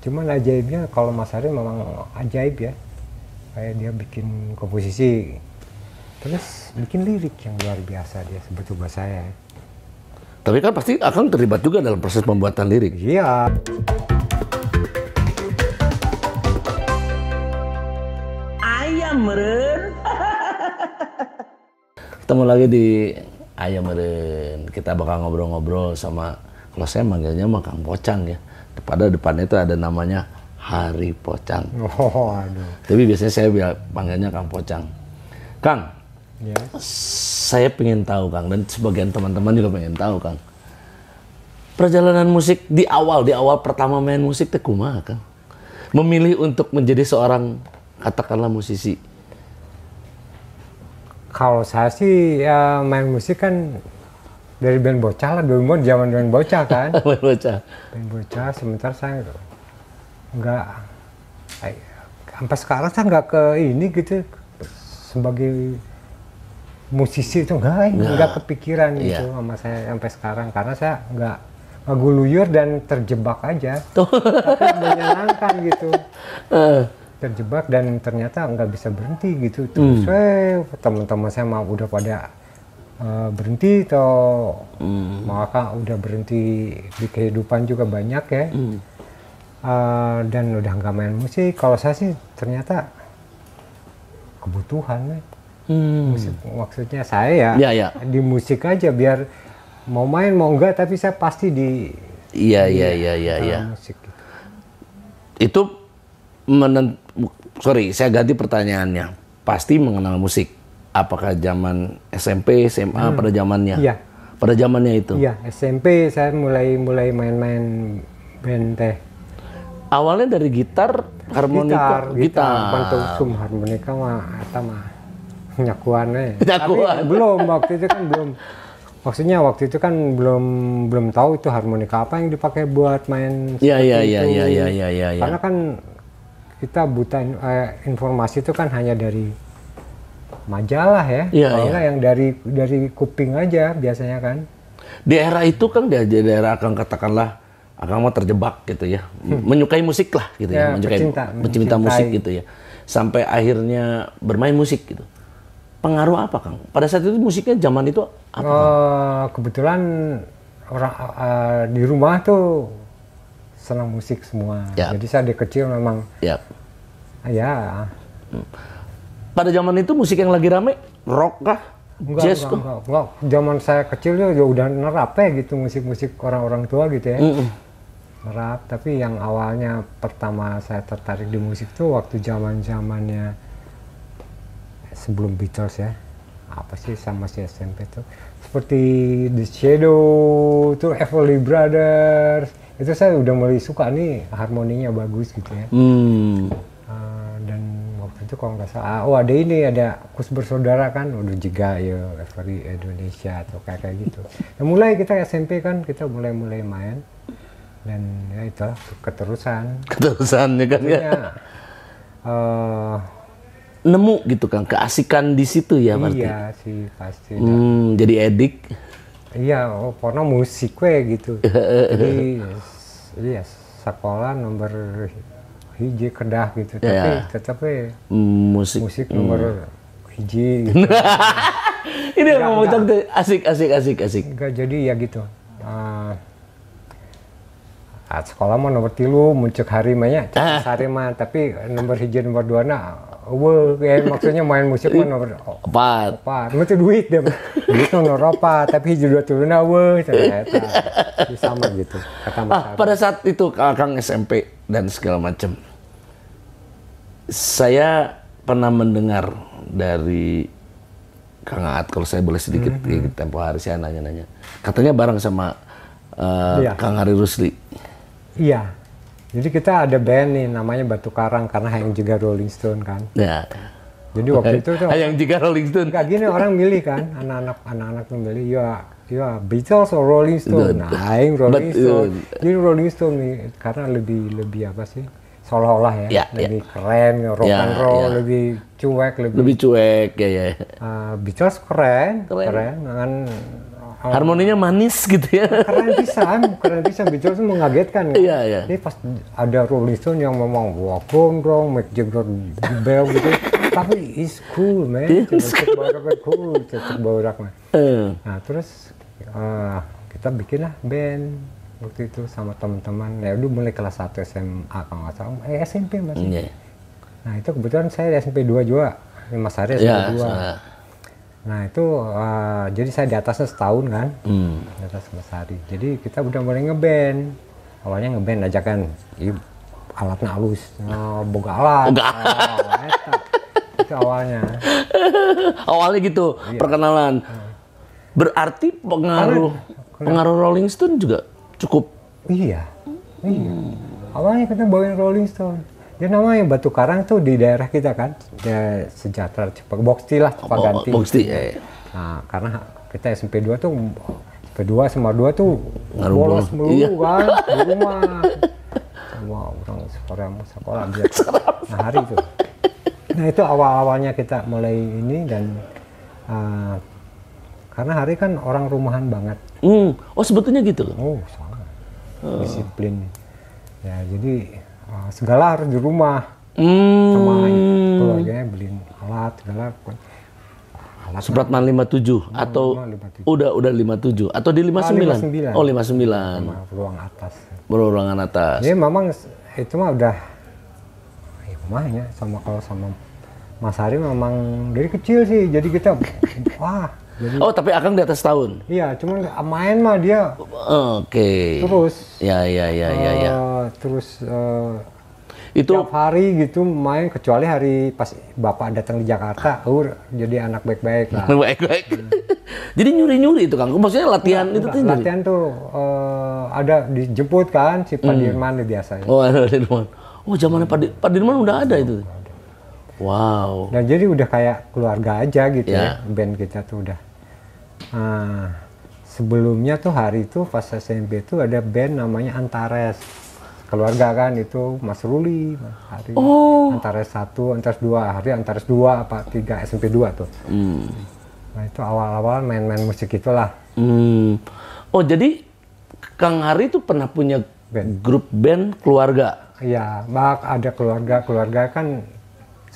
Cuman ajaibnya kalau Mas Hari memang ajaib ya. Kayak dia bikin komposisi terus bikin lirik yang luar biasa dia coba saya. Tapi kan pasti akan terlibat juga dalam proses pembuatan lirik. Iya. Ayam meren. Ketemu lagi di Ayam meren. Kita bakal ngobrol-ngobrol sama kalau saya manggilnya mah Kang Pocang ya pada depannya itu ada namanya Hari Pocang. Oh, aduh. Tapi biasanya saya panggilnya Kang Pocang. Kang, ya. saya pengen tahu Kang dan sebagian teman-teman juga pengen tahu Kang. Perjalanan musik di awal, di awal pertama main musik teh kumaha Kang? Memilih untuk menjadi seorang katakanlah musisi. Kalau saya sih ya, main musik kan dari band bocah lah dulu zaman band bocah kan band bocah band bocah sebentar saya nggak sampai sekarang saya enggak ke ini gitu sebagai musisi itu enggak, enggak kepikiran iya. gitu sama saya sampai sekarang karena saya enggak ngeguluyur dan terjebak aja tapi menyenangkan gitu uh. terjebak dan ternyata enggak bisa berhenti gitu hmm. terus hmm. teman-teman saya mau udah pada Eh, berhenti atau hmm. maka udah berhenti di kehidupan juga banyak ya hmm. uh, dan udah nggak main musik kalau saya sih ternyata kebutuhan ya. Hmm. Musik, maksudnya saya ya, ya, ya di musik aja biar mau main mau enggak tapi saya pasti di iya iya iya iya iya gitu. itu menen sorry saya ganti pertanyaannya pasti mengenal musik apakah zaman SMP, SMA hmm. pada zamannya? Iya. Pada zamannya itu. Iya, SMP saya mulai mulai main-main band teh. Awalnya dari gitar, harmonika, gitar, gitar, sum harmonika mah atau mah nyakuan Tapi belum waktu itu kan belum maksudnya waktu itu kan belum belum tahu itu harmonika apa yang dipakai buat main Iya iya iya, iya iya iya iya Karena kan kita buta eh, informasi itu kan hanya dari majalah ya. Iya. Kalau iya. yang dari dari kuping aja biasanya kan. Di era itu kan di daerah akan katakanlah akan mau terjebak gitu ya, hmm. menyukai musik lah gitu ya, ya menyukai pecinta, pecinta musik gitu ya, sampai akhirnya bermain musik gitu. Pengaruh apa Kang? Pada saat itu musiknya zaman itu apa? Uh, kebetulan orang uh, di rumah tuh senang musik semua, ya. jadi saya dari kecil memang. Ya. Ya. Hmm pada zaman itu musik yang lagi rame rock kah? Enggak, jazz enggak, enggak, enggak. Zaman saya kecil ya, ya udah nerap ya gitu musik-musik orang-orang tua gitu ya. Mm -mm. Nerap, tapi yang awalnya pertama saya tertarik di musik tuh waktu zaman-zamannya sebelum Beatles ya. Apa sih sama si SMP tuh? Seperti The Shadow, tuh Everly Brothers. Itu saya udah mulai suka nih harmoninya bagus gitu ya. Hmm itu kalau nggak salah ah, oh ada ini ada kus bersaudara kan udah juga ya Every Indonesia atau kayak kayak gitu nah, mulai kita SMP kan kita mulai mulai main dan ya itu keterusan keterusan ya kan ya uh, nemu gitu kan keasikan di situ ya berarti iya sih pasti hmm, jadi edik iya oh, porno musik gue gitu jadi iya sekolah nomor hiji kedah gitu yeah, tapi yeah. Eh, musik musik nomor mm. hiji gitu. ini yang mau tuh asik asik asik asik enggak jadi ya gitu uh, sekolah mah nomor tilu muncul hari mah ya ah. hari mah tapi nomor hiji nomor dua nah Wow, ya, maksudnya main musik mah nomor empat. Empat, itu duit deh. duit nomor apa tapi hiji dua turun wah, ternyata ya, sama gitu. Kata ah, pada saat itu Kang SMP dan segala macam saya pernah mendengar dari Kang Aat kalau saya boleh sedikit mm -hmm. tempo hari saya nanya-nanya. Katanya bareng sama uh, Kang Ari Rusli. Iya. Jadi kita ada band nih namanya Batu Karang karena yang juga Rolling Stone kan. Iya. Jadi waktu itu tuh yang juga Rolling Stone. Kayak gini orang milih kan, anak-anak anak-anak memilih ya ya Beatles or Rolling Stone. Nah, yang Rolling Stone. Jadi Rolling Stone nih, karena lebih lebih apa sih? seolah-olah ya, ya lebih ya. keren, ya, rock ya, and roll, ya. lebih cuek, lebih, lebih cuek ya ya. Uh, Beatles keren, keren, keren dengan um, harmoninya manis gitu ya. Keren bisa keren bisa Beatles mengagetkan. ya, ya. Jadi pas ada Rolling Stone yang memang wah gondrong, Mick Jagger bel gitu, tapi it's cool man, cocok banget cool, cocok banget. Eh. Nah terus uh, kita bikinlah band waktu itu sama teman-teman ya dulu mulai kelas 1 SMA kalau nggak salah eh SMP masih iya. yeah. nah itu kebetulan saya SMP 2 juga Mas Hari SMP yeah, 2 so. nah itu uh, jadi saya di atasnya setahun kan mm. di atas Mas Hari jadi kita udah mulai ngeband awalnya ngeband aja kan iya, alatnya halus oh, eh, boga alat oh, itu awalnya awalnya gitu yeah. perkenalan berarti pengaruh pengaruh Rolling Stone juga cukup iya hmm. Iya. awalnya kita bawain Rolling Stone dia namanya batu karang tuh di daerah kita kan ya, sejahtera cepat bokti lah cepat ganti boxti ya, ya. Nah, karena kita SMP 2 tuh SMP 2 sama 2 tuh Ngaruh bolos melulu iya. kan di rumah semua orang sekolah sekolah dia nah, hari itu nah itu awal-awalnya kita mulai ini dan uh, karena hari kan orang rumahan banget. Hmm. Oh sebetulnya gitu loh. Oh, uh. disiplin ya jadi uh, segala harus di rumah hmm. sama keluarganya beliin alat segala alat lima 57 atau 57. udah udah 57 atau di 59? sembilan 59. Ah, oh, 59. Sama ruang atas. Ruangan atas. Ya memang itu mah udah ya rumahnya sama kalau sama Mas Hari memang dari kecil sih jadi kita wah jadi, oh tapi Akang di atas tahun? Iya, cuman main mah dia. Oke. Okay. Terus. Ya ya ya ya ya. Eh, terus uh, itu tiap hari gitu main kecuali hari pas bapak datang di Jakarta, uh, jadi anak baik-baik lah. Baik-baik. Hmm. jadi nyuri-nyuri itu Kang. Maksudnya latihan enggak, itu enggak, tuh. Latihan tuh uh, ada dijemput kan si Pak hmm. Dirman hmm. biasanya. Oh, ada Dirman. Oh, zamannya hmm. Pak Dirman udah ada itu. Wow. Dan nah, jadi udah kayak keluarga aja gitu ya, ya band kita tuh udah. Nah, sebelumnya tuh hari itu pas SMP itu ada band namanya Antares. Keluarga kan itu Mas Ruli, Hari, oh. Antares satu Antares dua Hari Antares dua apa tiga SMP dua tuh. Hmm. Nah, itu awal-awal main-main musik itulah. Hmm. Oh, jadi Kang Hari itu pernah punya band. grup band keluarga. Iya, bak ada keluarga, keluarga kan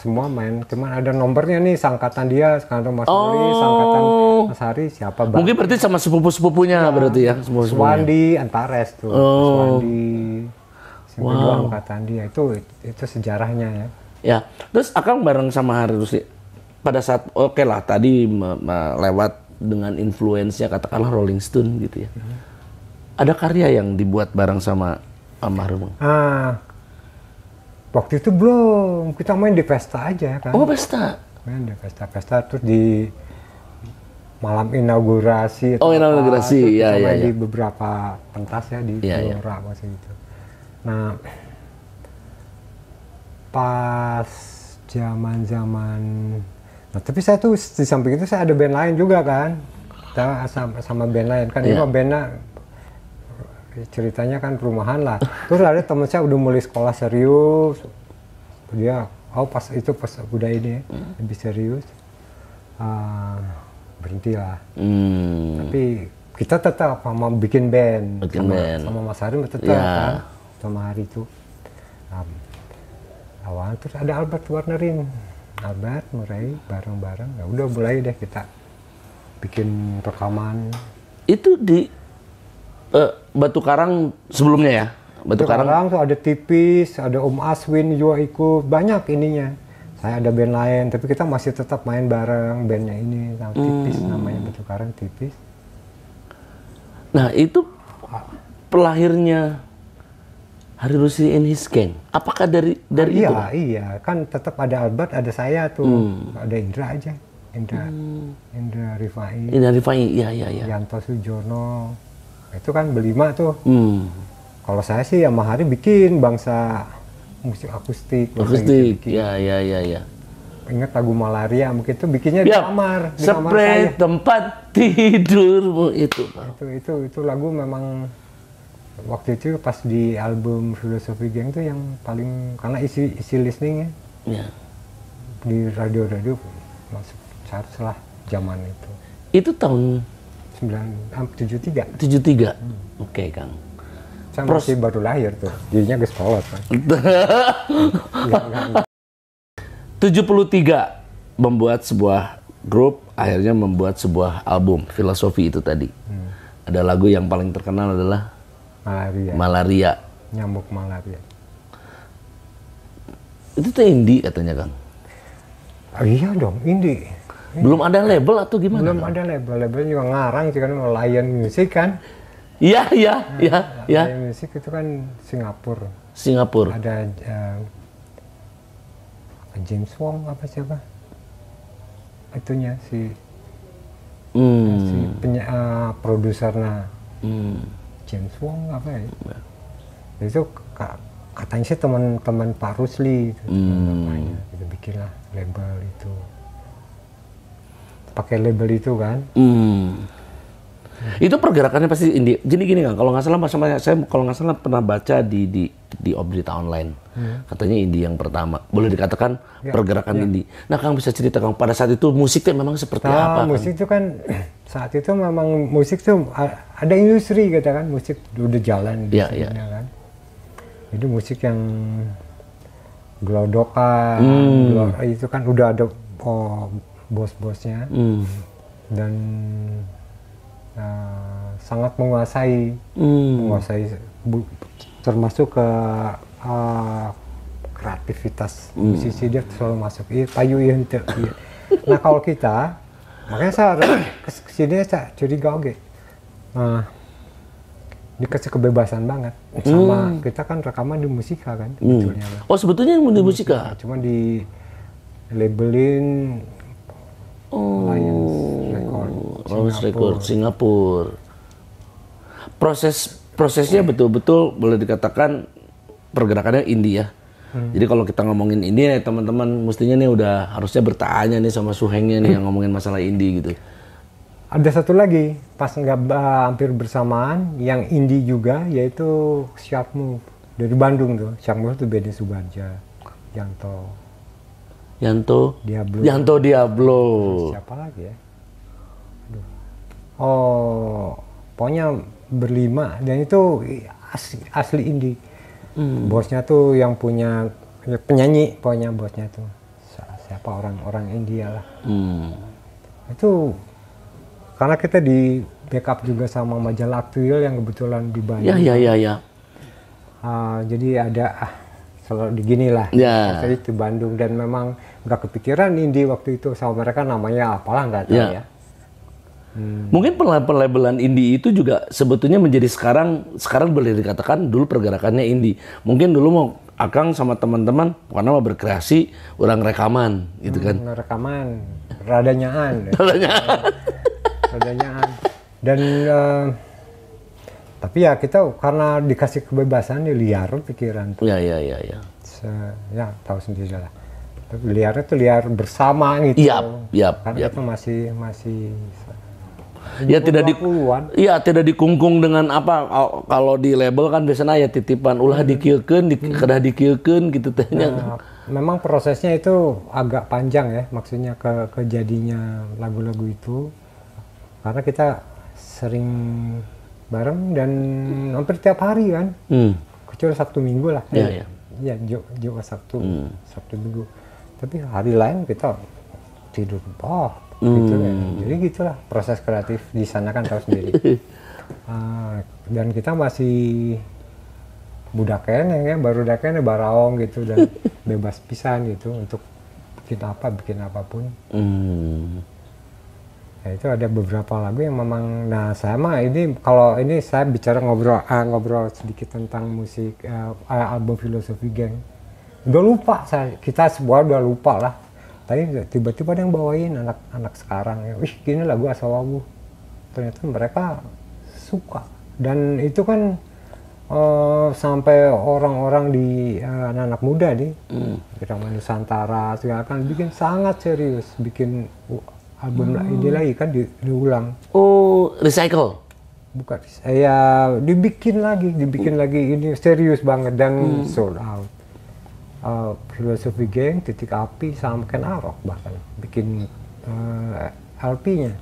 semua main cuman ada nomornya nih sangkatan dia sangkatan Mas oh. sangkatan Mas Hari siapa bang mungkin berarti sama sepupu sepupunya ya. berarti ya sepupu Suwandi Antares tuh oh. Suwandi wow. angkatan dia itu itu sejarahnya ya ya terus akang bareng sama Hari terus pada saat oke okay lah tadi lewat dengan influensnya katakanlah Rolling Stone gitu ya hmm. ada karya yang dibuat bareng sama almarhum ah waktu itu belum kita main di pesta aja kan oh pesta main di pesta-pesta terus di malam inaugurasi oh inaugurasi ya ya, ya di iya. beberapa pentas ya di ya, Blora, iya. ya. waktu itu nah pas zaman zaman nah tapi saya tuh di samping itu saya ada band lain juga kan sama, sama band lain kan iya. ini band bandnya ceritanya kan perumahan lah terus ada teman saya udah mulai sekolah serius dia oh pas itu pas udah ini hmm. lebih serius uh, berhenti lah hmm. tapi kita tetap sama bikin band bikin sama, band. sama Mas Harim tetap yeah. kan sama hari itu um, awal terus ada Albert Warnerin Albert Murray bareng-bareng ya udah mulai deh kita bikin rekaman itu di uh, batu karang sebelumnya ya batu, karang. karang tuh ada tipis ada Om Aswin juga ikut banyak ininya saya ada band lain tapi kita masih tetap main bareng bandnya ini nah, tipis hmm. namanya batu karang tipis nah itu ah. pelahirnya Hari Rusi and his gang. Apakah dari dari iya, itu? Iya, Kan tetap ada Albert, ada saya tuh. Hmm. Ada Indra aja. Indra. Hmm. Indra Rifai. Indra Rifai, iya, iya, iya. Yanto Sujono itu kan berlima tuh hmm. kalau saya sih ya Mahari bikin bangsa musik akustik bangsa akustik ya ya ya ya Ingat lagu malaria mungkin itu bikinnya ya, di kamar di kamar tempat tidur itu itu itu itu lagu memang waktu itu pas di album filosofi gang tuh yang paling karena isi isi listening ya. di radio radio masuk chart lah zaman itu itu tahun 73. 73. Hmm. Oke, okay, Kang. Saya Pros masih baru lahir tuh. Jadinya gue tujuh puluh 73 membuat sebuah grup akhirnya membuat sebuah album filosofi itu tadi. Hmm. Ada lagu yang paling terkenal adalah malaria. Malaria. Nyamuk malaria. Itu tuh indie katanya, Kang. Oh, iya dong, indie belum ada label atau gimana? Belum ada label, labelnya juga ngarang sih kan Lion Music kan. Iya, iya, iya, iya. Lion iya. Music itu kan Singapura. Singapura. Ada uh, James Wong apa siapa? Itunya si hmm. si penya, uh, produsernya hmm. James Wong apa ya? Iya. Itu katanya sih teman-teman Pak Rusli itu hmm. namanya, itu bikinlah label itu pakai label itu kan. Hmm. Itu pergerakannya pasti ini. Jadi gini kan, kalau nggak salah sama saya kalau nggak salah pernah baca di di di berita online. Hmm. Katanya indie yang pertama. Boleh dikatakan ya, pergerakan ya. indie. Nah, Kang bisa cerita Kang pada saat itu musiknya memang seperti nah, apa? musik kan? itu kan saat itu memang musik tuh ada industri katakan gitu kan musik udah jalan di ya, ya. kan. Jadi musik yang glodokan hmm. itu kan udah ada oh, bos-bosnya mm. dan uh, sangat menguasai mm. menguasai bu, termasuk ke uh, kreativitas mm. musisi dia selalu masuk iya payu iya nah kalau kita makanya saya kesini saya curiga oke okay. nah, dikasih kebebasan banget sama mm. kita kan rekaman di musika kan mm. sebetulnya oh sebetulnya di musika cuma di labelin oh Lions Record Record Singapura proses prosesnya hmm. betul-betul boleh dikatakan pergerakannya India Hmm. Jadi kalau kita ngomongin India ya teman-teman mestinya nih udah harusnya bertanya nih sama Suhengnya nih yang ngomongin masalah India gitu. Ada satu lagi pas nggak uh, hampir bersamaan yang indie juga yaitu Sharp Move dari Bandung tuh. Sharp Move tuh Benny Subarja, Janto. Yanto Diablo. Yanto Diablo. Nah, siapa lagi ya? Aduh. Oh, pokoknya berlima dan itu asli, asli indie. Hmm. Bosnya tuh yang punya ya, penyanyi, pokoknya bosnya tuh siapa orang-orang India lah. Hmm. Itu karena kita di backup juga sama majalah aktual yang kebetulan di Bandung. Ya, ya, ya, ya. Uh, jadi ada ah, selalu diginilah ya. saya itu Bandung dan memang nggak kepikiran Indi waktu itu sama mereka namanya apalah nggak tahu ya, ya Hmm. Mungkin pelabelan Indi itu juga sebetulnya menjadi sekarang sekarang boleh dikatakan dulu pergerakannya Indi. Mungkin dulu mau Akang sama teman-teman karena mau berkreasi orang rekaman gitu kan. Hmm, rekaman, radanyaan. radanyaan. radanyaan. Dan uh, tapi ya kita karena dikasih kebebasan ya liar pikiran tuh. Iya iya iya. Ya. Se, ya tahu sendiri lah. Tapi liarnya liar bersama gitu. Iya iya. Karena yap. itu masih masih. Ya tidak di Iya tidak dikungkung dengan apa kalau di label kan biasanya ah, ya titipan ulah hmm. dikilken, di, hmm. kedah dikieukeun gitu tehnya. Ya nah, kan? memang prosesnya itu agak panjang ya maksudnya ke kejadinya lagu-lagu itu karena kita sering bareng dan hampir tiap hari kan hmm. kecuali Sabtu Minggu lah ya, ya. ya juga Sabtu hmm. Sabtu Minggu tapi hari lain kita tidur oh, hmm. gitu ya. jadi gitulah proses kreatif di sana kan tahu sendiri uh, dan kita masih budakan ya kan? baru dakan baraong gitu dan bebas pisan gitu untuk bikin apa bikin apapun hmm ya itu ada beberapa lagu yang memang nah sama ini kalau ini saya bicara ngobrol uh, ngobrol sedikit tentang musik uh, album filosofi geng udah lupa saya kita semua udah lupa lah tapi tiba-tiba ada yang bawain anak-anak sekarang ya wih gini lagu asal lagu ternyata mereka suka dan itu kan uh, sampai orang-orang di uh, anak-anak muda nih mm. Nusantara segala kan bikin sangat serius bikin uh, album hmm. ini lagi kan di, diulang. Oh, recycle. Bukan, saya dibikin lagi, dibikin lagi ini serius banget dan hmm. sold out. Uh, eh, filosofi geng, titik api, sama Ken Arok bahkan bikin uh, eh, LP-nya.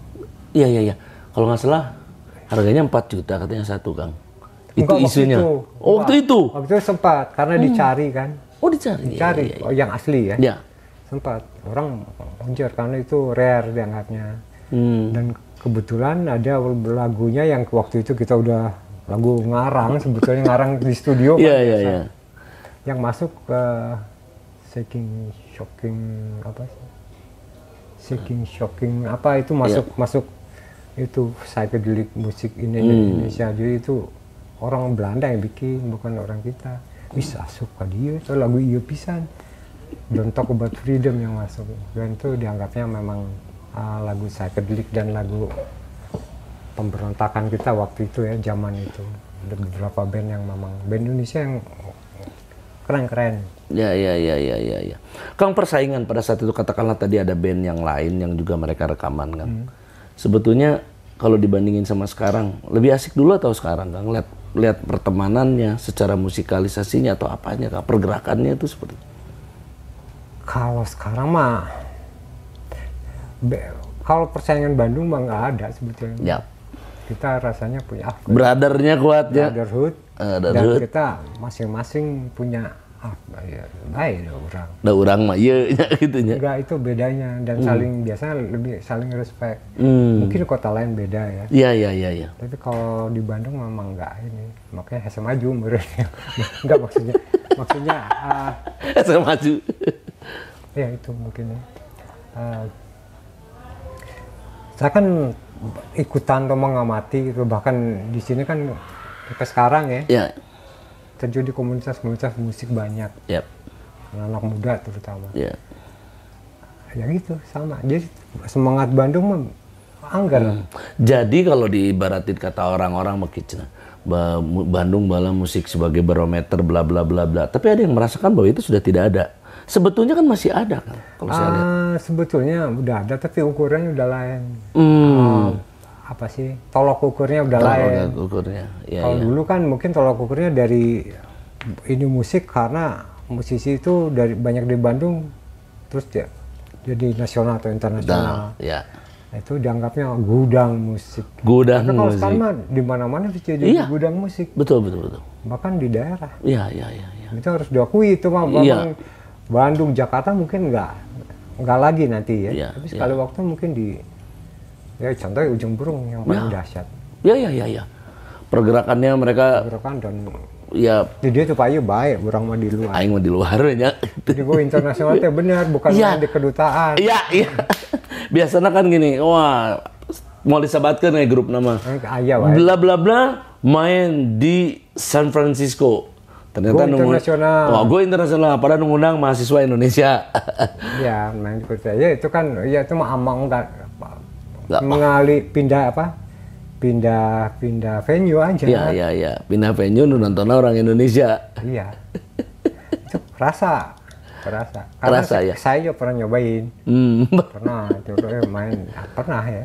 Iya iya iya. Kalau nggak salah harganya 4 juta katanya satu kang. Itu Enggak, isunya. Waktu itu. Oh, waktu itu. Waktu itu sempat karena hmm. dicari kan. Oh dicari. Dicari. Ya, ya, ya. Oh, yang asli ya. Iya tempat orang muncul karena itu rare dianggapnya hmm. dan kebetulan ada lagunya yang waktu itu kita udah lagu ngarang sebetulnya ngarang di studio kan yeah, yeah, yeah. yang masuk ke shaking shocking apa sih shaking shocking apa itu iya. masuk yeah. masuk itu psychedelic musik ini hmm. Indonesia jadi itu orang Belanda yang bikin bukan orang kita bisa suka dia itu lagu iya pisan Don't Talk About Freedom yang masuk dan itu dianggapnya memang uh, lagu psychedelic dan lagu pemberontakan kita waktu itu ya zaman itu ada beberapa band yang memang band Indonesia yang keren-keren ya ya ya ya ya ya Kang persaingan pada saat itu katakanlah tadi ada band yang lain yang juga mereka rekaman kan hmm. sebetulnya kalau dibandingin sama sekarang lebih asik dulu atau sekarang kan? lihat lihat pertemanannya secara musikalisasinya atau apanya kan? pergerakannya itu seperti kalau sekarang mah kalau persaingan Bandung mah nggak ada sebetulnya. Ya. Kita rasanya punya brothernya kuat ya. Brotherhood. Uh, Dan kita masing-masing punya ah ya baik udah orang udah orang mah iya, iya gitu ya enggak itu bedanya dan hmm. saling biasanya lebih saling respect hmm. mungkin di kota lain beda ya iya iya iya ya. tapi kalau di Bandung memang enggak ini makanya SMA maju enggak maksudnya maksudnya uh, ah. SMA maju ya itu mungkin uh, saya kan ikutan atau mengamati gitu bahkan di sini kan sampai sekarang ya, ya terjun di komunitas-komunitas musik banyak. Yep. Anak-anak muda terutama. Yeah. Ya gitu, sama. Jadi semangat Bandung mah anggar. Hmm. Jadi kalau diibaratin kata orang-orang nah, mungkin Bandung bala musik sebagai barometer bla bla bla bla. Tapi ada yang merasakan bahwa itu sudah tidak ada. Sebetulnya kan masih ada kan? Kalau ah, saya lihat. Sebetulnya udah ada, tapi ukurannya udah lain. Hmm. Uh, apa sih tolok ukurnya udah tolok lain. Tolok ukurnya. Ya, Kalau ya. dulu kan mungkin tolok ukurnya dari ini musik karena musisi itu dari banyak di Bandung terus dia jadi nasional atau internasional. Nah, ya. Itu dianggapnya gudang musik. Gudang Karena kalau musik. Kalau di mana-mana bisa jadi iya. gudang musik. Betul betul betul. Bahkan di daerah. Iya iya iya. Ya. Itu harus diakui itu mah iya. Bandung Jakarta mungkin enggak. Enggak lagi nanti ya. ya Tapi iya. sekali ya. waktu mungkin di Ya contoh ujung burung yang ya. paling ya. dahsyat. Ya ya ya ya. Pergerakannya mereka. Pergerakan dan. Ya. Jadi dia tuh payu baik, burung mah di luar. Aing mah di luar ya. Jadi gue internasional teh benar bukan ya. di kedutaan. Iya iya. Biasanya kan gini, wah mau disabatkan ya grup nama. Eh, ayah, bla bla bla main di San Francisco ternyata gue internasional oh gue internasional padahal ngundang mahasiswa Indonesia ya main seperti ya itu kan ya itu mah amang Gak mengalih pindah apa? Pindah pindah venue aja. Iya iya iya. Pindah venue nonton orang Indonesia. Iya. Itu rasa rasa Karena rasa, saya, ya. Saya juga pernah nyobain. Hmm. Pernah dulu eh, main. Pernah ya.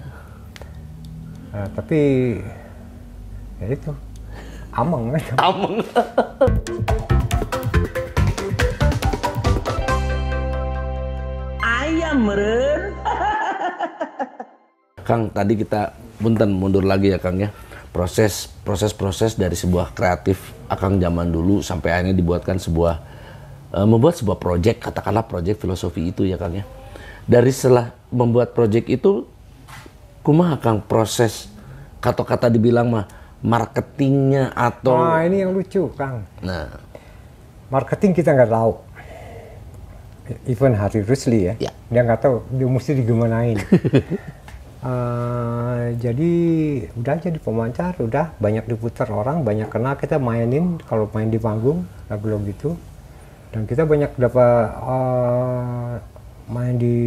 Nah, tapi ya itu ameng ya Ameng. Ayam meren. Kang tadi kita punten mundur lagi ya Kang ya proses proses proses dari sebuah kreatif Akang zaman dulu sampai akhirnya dibuatkan sebuah uh, membuat sebuah proyek katakanlah proyek filosofi itu ya Kang ya dari setelah membuat proyek itu kumaha Kang proses kata-kata dibilang mah marketingnya atau nah ini yang lucu Kang nah marketing kita nggak tahu even Hari Rusli ya, ya. dia nggak tahu dia mesti digemanain Eh, jadi udah jadi pemancar, udah banyak diputar orang, banyak kenal kita mainin kalau main di panggung lagu-lagu gitu. Dan kita banyak dapat uh, main di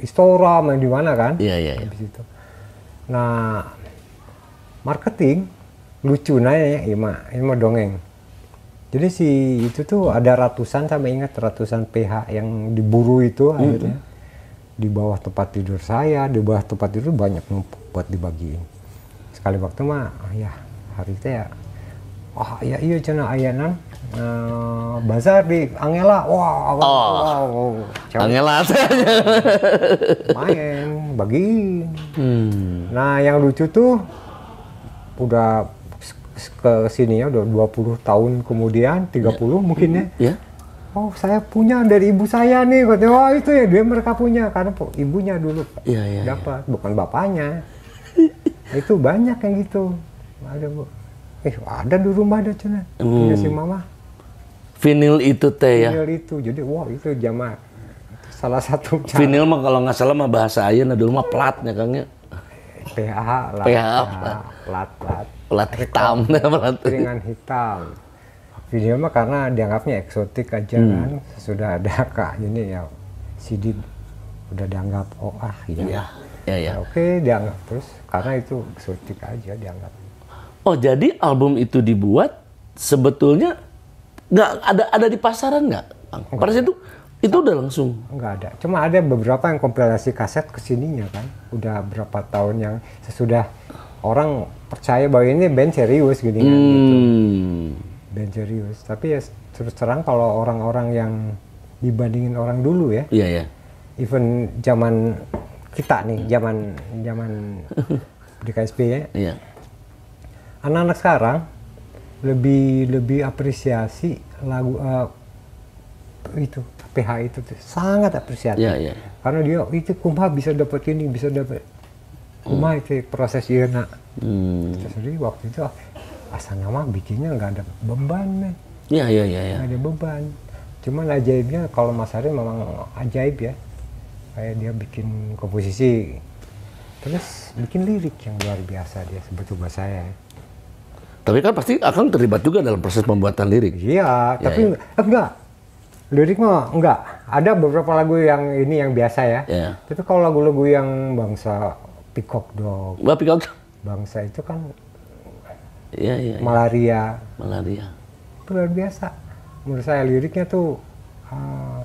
istora, main di mana kan? Iya iya. iya. Nah, marketing lucu nanya ya, ima, ima dongeng. Jadi si itu tuh ada ratusan sampai ingat ratusan PH yang diburu itu mm -hmm. akhirnya hmm di bawah tempat tidur saya di bawah tempat tidur banyak numpuk buat dibagiin sekali waktu mah ah, iya, ya hari itu ya oh, ya iya cina ayanan uh, eh, bazar di Angela wow wow, oh. wow, Angela main bagi hmm. nah yang lucu tuh udah ke sini ya udah 20 tahun kemudian 30 ya. mungkin ya, yeah oh saya punya dari ibu saya nih katanya wah itu ya dia mereka punya karena ibunya dulu iya, iya, iya, dapat iya. bukan bapaknya nah, itu banyak yang gitu ada bu eh ada di rumah ada cina hmm. punya si mama vinil itu teh ya vinil itu jadi wah itu jamaah salah satu cara. vinil mah kalau nggak salah mah bahasa nah dulu mah platnya kangnya PH lah PH plat plat plat hitam ya, plat ringan hitam video mah karena dianggapnya eksotik aja hmm. kan sudah ada kak ini ya CD udah dianggap oh ah ya ya, ya, ya. Nah, oke okay, dianggap terus karena itu eksotik aja dianggap oh jadi album itu dibuat sebetulnya nggak ada ada di pasaran nggak pada situ itu udah langsung nggak ada cuma ada beberapa yang kompilasi kaset kesininya kan udah berapa tahun yang sesudah orang percaya bahwa ini band serius gini hmm. kan gitu hmm dan tapi ya terus terang kalau orang-orang yang dibandingin orang dulu ya iya iya. even zaman kita nih zaman zaman di DKSP ya iya anak-anak sekarang lebih lebih apresiasi lagu uh, itu PH itu tuh sangat apresiasi, yeah, yeah. karena dia itu kumha bisa dapat ini bisa dapat kumah hmm. itu proses Yena hmm. kita sendiri waktu itu Asana mah bikinnya nggak ada beban nih. Iya iya iya. iya. Nggak ya. ada beban. Cuman ajaibnya kalau Mas Ari memang ajaib ya. Kayak dia bikin komposisi, terus bikin lirik yang luar biasa dia sebetulnya saya. Tapi kan pasti akan terlibat juga dalam proses pembuatan lirik. Iya, ya, tapi ya. enggak. Lirik mah enggak. Ada beberapa lagu yang ini yang biasa ya. ya. Tapi kalau lagu-lagu yang bangsa Peacock Dog. Bah, Peacock. Bangsa itu kan ya, ya, malaria. Malaria. Itu luar biasa. Menurut saya liriknya tuh uh,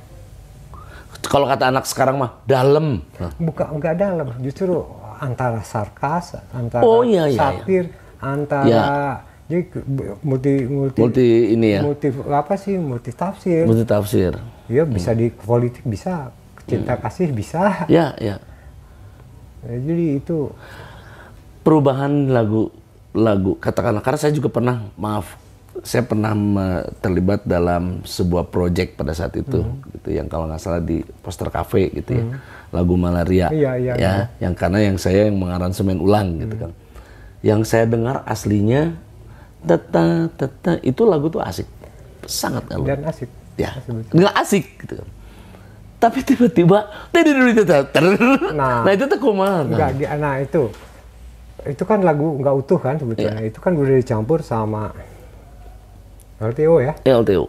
kalau kata anak sekarang mah dalam. Bukan enggak dalam, justru antara sarkas, antara oh, iya, iya, satir, iya. antara ya. jadi multi multi multi ini ya. Multi apa sih? Multi tafsir. Multi tafsir. Iya, bisa hmm. di politik bisa, cinta hmm. kasih bisa. Ya, ya. Jadi itu perubahan lagu lagu katakanlah karena saya juga pernah maaf saya pernah terlibat dalam sebuah proyek pada saat itu hmm. gitu yang kalau nggak salah di poster cafe gitu ya hmm. lagu malaria iya, iya, ya iya. yang karena yang saya yang mengaransemen ulang gitu hmm. gitu kan yang saya dengar aslinya tata tata itu lagu tuh asik sangat kalau dan asik ya nggak asik gitu kan tapi tiba-tiba nah, nah itu tuh koma nah. nah itu itu kan lagu nggak utuh kan sebetulnya. Yeah. Itu kan udah dicampur sama LTO ya? LTO.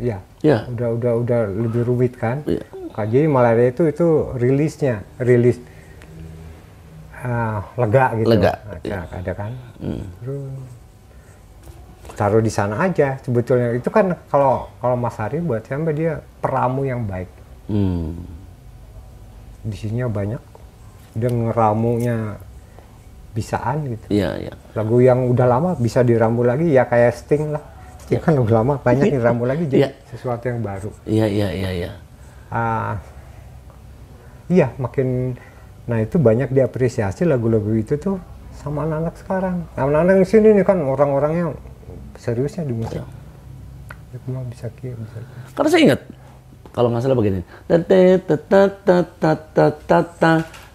Iya. Ya. Udah udah udah lebih rumit kan? Iya. Nah, jadi malaria itu itu rilisnya, rilis uh, ah, lega gitu. Lega. Iya. Ada kan? Hmm. taruh di sana aja sebetulnya itu kan kalau kalau Mas Hari buat saya dia peramu yang baik. Hmm. Di sini banyak. Dia ngeramunya bisaan gitu. Iya, iya. Lagu yang udah lama bisa diramu lagi ya kayak Sting lah. Sting ya. kan udah lama banyak diramu lagi jadi ya. sesuatu yang baru. Iya, iya, iya, iya. Uh, iya, makin nah itu banyak diapresiasi lagu-lagu itu tuh sama anak-anak sekarang. Nah, Anak-anak di sini nih kan orang orang yang seriusnya di musik. Ya. Cuma bisa kia, bisa Karena saya ingat kalau nggak salah begini.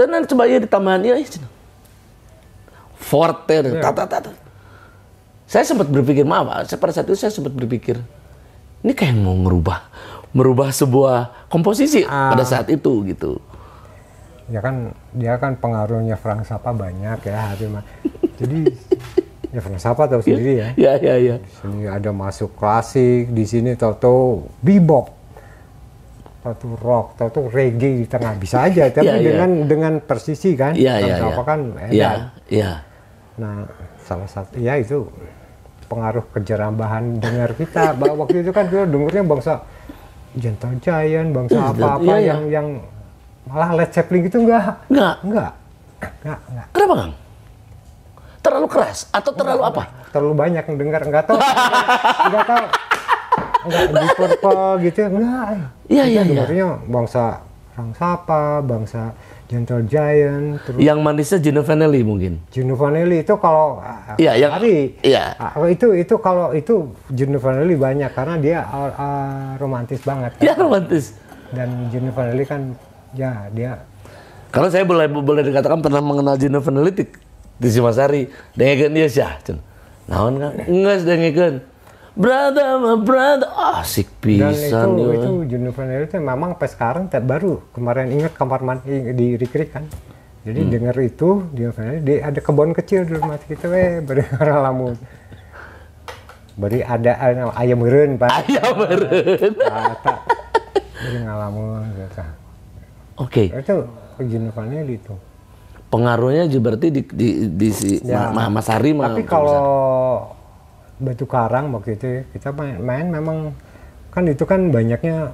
tenan sebaya ditambahin ya forte ya. tata tata saya sempat berpikir maaf pada saat itu saya sempat berpikir ini kayak mau ngerubah merubah sebuah komposisi ah. pada saat itu gitu ya kan dia kan pengaruhnya Frank Sapa banyak ya Hakim jadi ya Frank Sapa tahu iya. sendiri ya ya ya, ya. di sini ada masuk klasik di sini tahu-tahu bebop tahu rock, tahu reggae di tengah bisa aja, tapi yeah, iya. dengan yeah. dengan persisi kan, yeah, iya, yeah, iya. apa yeah. kan edan. Yeah, yeah. Nah, salah satu ya itu pengaruh kejerambahan dengar kita. Waktu itu kan kita dengarnya bangsa Gentle Giant, bangsa hmm, apa-apa yeah, yeah. yang yang malah Led Zeppelin itu enggak. Enggak. Enggak. Enggak, enggak. Kenapa, Kang? Terlalu keras atau terlalu enggak, apa? Enggak. Terlalu banyak yang dengar, enggak tahu. enggak tahu enggak di purple gitu enggak eh. iya, iya iya iya ya. bangsa orang sapa bangsa gentle giant terus yang manisnya Gino Vanelli mungkin Gino Vanelli itu kalau eh, iya yang hari iya ah, itu itu kalau itu Gino Vanelli banyak karena dia uh, uh, romantis banget kan? romantis dan Gino Vanelli kan ya dia karena saya boleh boleh dikatakan pernah mengenal Gino Vanelli di Simasari dengan dia sih naon kan enggak dengan brother my brother asik pisan Dan itu, itu Juno Fernando itu memang sampai sekarang tiap baru kemarin ingat kamar mandi di Rikri kan jadi hmm. denger itu dia Fernando ada kebun kecil di rumah kita weh beri orang lamun beri ada ayam beren pak ayam beren ah, beri ngalamun gitu oke okay. itu Juno Fernando itu pengaruhnya juga berarti di di, di si ya. Mas Hari tapi kalau batu karang waktu itu kita main, main memang kan itu kan banyaknya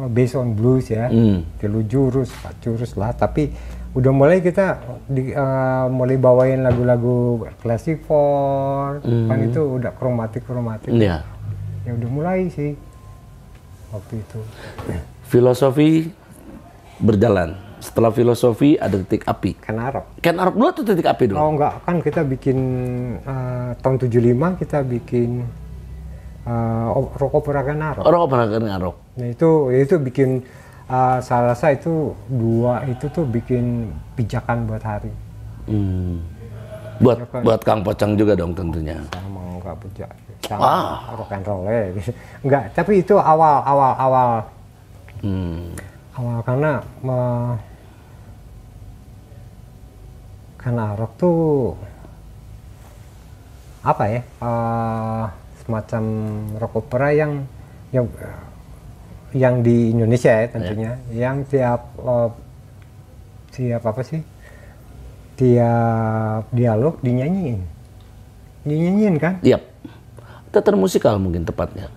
oh, based on blues ya mm. telu jurus empat jurus lah tapi udah mulai kita di, uh, mulai bawain lagu-lagu classic four mm. kan itu udah kromatik kromatik yeah. ya udah mulai sih waktu itu filosofi berjalan setelah filosofi ada titik api. kenarok Arab. Ken Arab dulu atau titik api dulu? Oh enggak, kan kita bikin uh, tahun 75 kita bikin uh, rokok peragan Arab. Rokok peragan Arab. Nah itu itu bikin uh, eh, saya rasa itu dua itu tuh bikin pijakan buat hari. Hmm. Buat pijakan. buat Kang Pocang juga dong tentunya. Sama enggak pujak. Sama ah. rock and roll ya. enggak, tapi itu awal awal awal. Hmm. Awal karena uh, karena rock tuh apa ya uh, semacam rock opera yang yang yang di Indonesia ya tentunya yeah. yang tiap uh, tiap apa sih tiap dialog dinyanyiin dinyanyiin kan iya yep. teater musikal mungkin tepatnya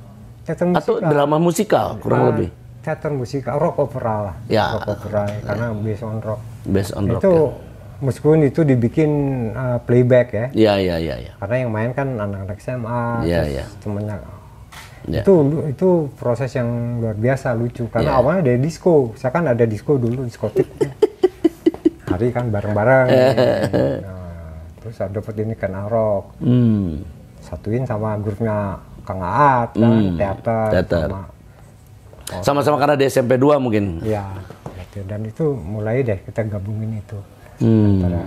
teater musikal. atau drama musikal kurang nah, lebih teater musikal rock opera lah ya. rock opera ya, karena based on rock based on itu rock, ya meskipun itu dibikin uh, playback ya. Iya iya iya. Ya. Karena yang main kan anak-anak SMA, ya, ya. temennya. Ya. Itu itu proses yang luar biasa lucu karena ya. awalnya dari disco, saya kan ada disco dulu diskotik. Hari kan bareng-bareng. ya. nah, terus saya dapat ini kan rock. Hmm. Satuin sama grupnya Kang Aat kan hmm. teater, teater. sama sama-sama karena di SMP 2 mungkin. Iya. Gitu. Dan itu mulai deh kita gabungin itu hmm. antara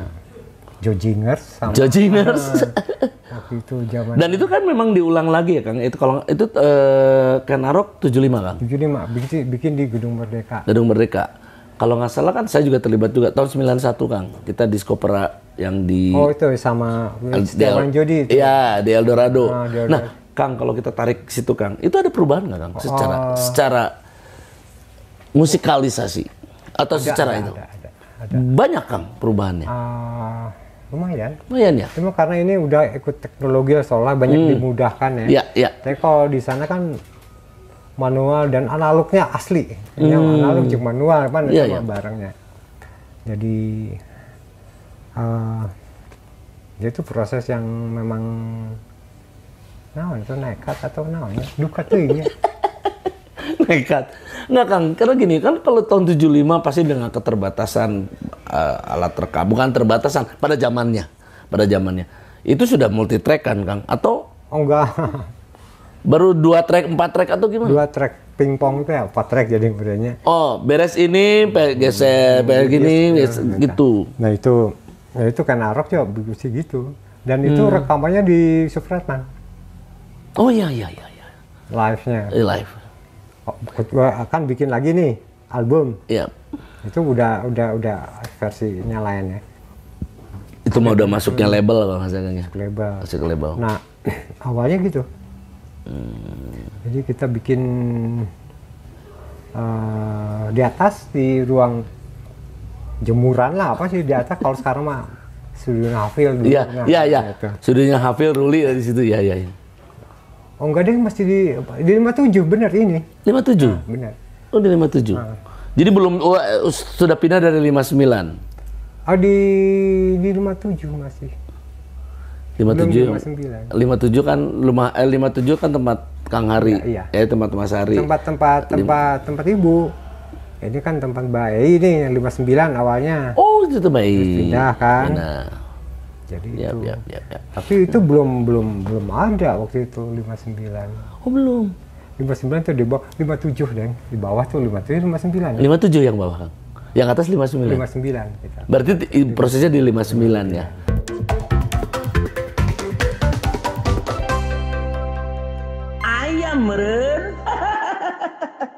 Jojingers sama Jingers. Uh, itu zaman Dan itu kan memang diulang lagi ya Kang. Itu kalau itu uh, Arok 75 kan? 75 bikin bikin di Gedung Merdeka. Gedung Merdeka. Kalau nggak salah kan saya juga terlibat juga tahun 91 Kang. Kita di skopera yang di Oh itu sama Jaman Jody itu. Iya, di Eldorado. Ah, di Eldorado. Nah, Kang kalau kita tarik situ Kang, itu ada perubahan nggak Kang secara uh, secara musikalisasi atau ada, secara ada, itu? Ada, ada ada? Banyak kan perubahannya. Uh, lumayan. Lumayan ya. Cuma karena ini udah ikut teknologi seolah banyak hmm. dimudahkan ya. Iya, iya. Tapi kalau di sana kan manual dan analognya asli. Hmm. Yang analog cuma manual kan ya, sama ya. barangnya. Jadi uh, itu proses yang memang naon itu nekat atau ya duka tuh ya. nekat. Nggak Kang, karena gini kan kalau tahun 75 pasti dengan keterbatasan uh, alat rekam, bukan terbatasan pada zamannya, pada zamannya. Itu sudah multi track kan Kang atau oh, enggak. Baru dua track, empat track atau gimana? Dua track pingpong itu ya, empat track jadi bedanya. Oh, beres ini, hmm, geser, beres iya, gini, yes, iya, nah, iya, gitu. Nah itu, nah itu kan Arok juga ya, begitu gitu. Dan itu hmm. rekamannya di Supratman. Oh iya iya iya. Live-nya. Eh, live akan bikin lagi nih album. Iya. Itu udah udah udah versinya lain ya. Itu mau udah masuknya label kalau nggak salah Masuk label. Masuk label. Nah awalnya gitu. Hmm. Jadi kita bikin uh, di atas di ruang jemuran lah apa sih di atas kalau sekarang mah studionya Hafil. Iya, nah, iya, iya. Gitu. iya iya iya. Studionya Hafil Ruli dari situ ya ya. ya. Oh enggak deh, masih di di 57 benar ini. 57. Nah, benar. Oh di 57. Nah. Jadi belum oh, eh, sudah pindah dari 59. Ah oh, di di 57 masih. 57. 59. 57 kan rumah eh, 57 kan tempat Kang Hari. Ya, iya. Eh tempat Mas Hari. Tempat-tempat tempat tempat ibu. Ini kan tempat bayi ini yang 59 awalnya. Oh, itu Mbak Ei. Pindah kan. Benar. Jadi yep, iya, itu. Yep, yep, yep. Tapi itu belum belum belum ada waktu itu 59. Oh, belum. 59 itu di bawah 57, dan Di bawah tuh 57 59. ya? 57 yang bawah, Kang. Yang atas 59. 59 kita. Berarti prosesnya di 59, 59. ya. Ayam meren.